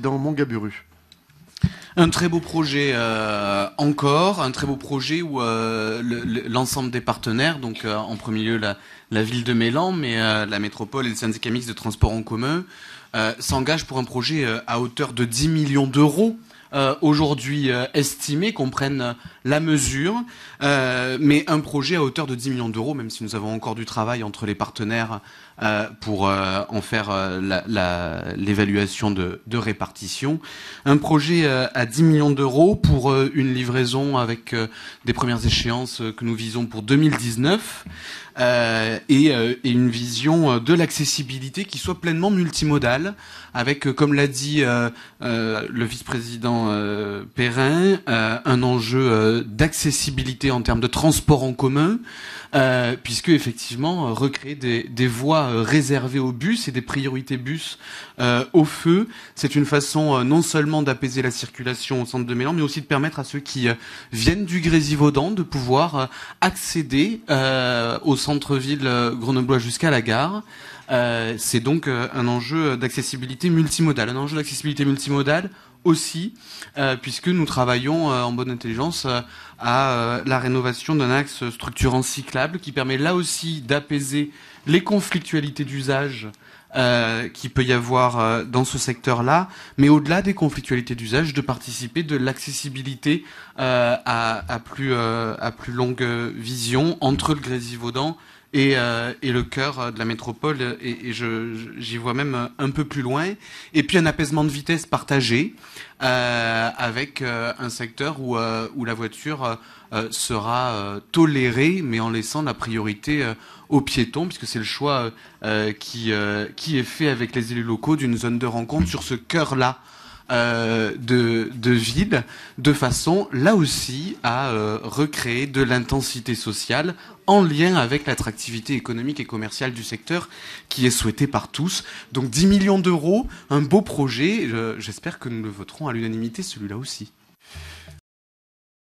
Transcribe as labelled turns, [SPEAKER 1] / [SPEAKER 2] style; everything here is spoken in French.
[SPEAKER 1] dans Mongaburu. Un très beau projet euh, encore, un très beau projet où euh, l'ensemble des partenaires, donc euh, en premier lieu la, ville de Mélan, mais la métropole et le syndicat mixte de transport en commun, s'engagent pour un projet à hauteur de 10 millions d'euros euh, aujourd'hui euh, estimé, qu'on prenne euh, la mesure, mais un projet à hauteur de 10 millions d'euros, même si nous avons encore du travail entre les partenaires pour en faire l'évaluation de, répartition. Un projet à 10 millions d'euros pour une livraison avec des premières échéances que nous visons pour 2019 et, une vision de l'accessibilité qui soit pleinement multimodale, avec, comme l'a dit le vice-président euh, Perrin, euh, un enjeu euh, d'accessibilité en termes de transport en commun, puisque effectivement recréer des, voies réservées aux bus et des priorités bus au feu, c'est une façon non seulement d'apaiser la circulation au centre de Mélan, mais aussi de permettre à ceux qui viennent du Grésivaudan de pouvoir accéder au centre-ville grenoblois jusqu'à la gare. c'est donc un enjeu d'accessibilité multimodale. Un enjeu d'accessibilité multimodale aussi, euh, puisque nous travaillons euh, en bonne intelligence euh, à la rénovation d'un axe structurant cyclable qui permet là aussi d'apaiser les conflictualités d'usage euh, qui peut y avoir euh, dans ce secteur-là, mais au-delà des conflictualités d'usage, de participer de l'accessibilité euh, à, à, plus, euh, à plus longue vision entre le Grésivaudan et, euh, et le cœur de la métropole, et, et je, j'y vois même un peu plus loin. Et puis un apaisement de vitesse partagé avec un secteur où, où la voiture sera tolérée, mais en laissant la priorité aux piétons, puisque c'est le choix euh, euh, qui, euh, qui est fait avec les élus locaux d'une zone de rencontre sur ce cœur-là de, de, ville, de façon là aussi à recréer de l'intensité sociale en lien avec l'attractivité économique et commerciale du secteur qui est souhaité par tous. Donc 10 millions d'euros, un beau projet, j'espère que nous le voterons à l'unanimité celui-là aussi.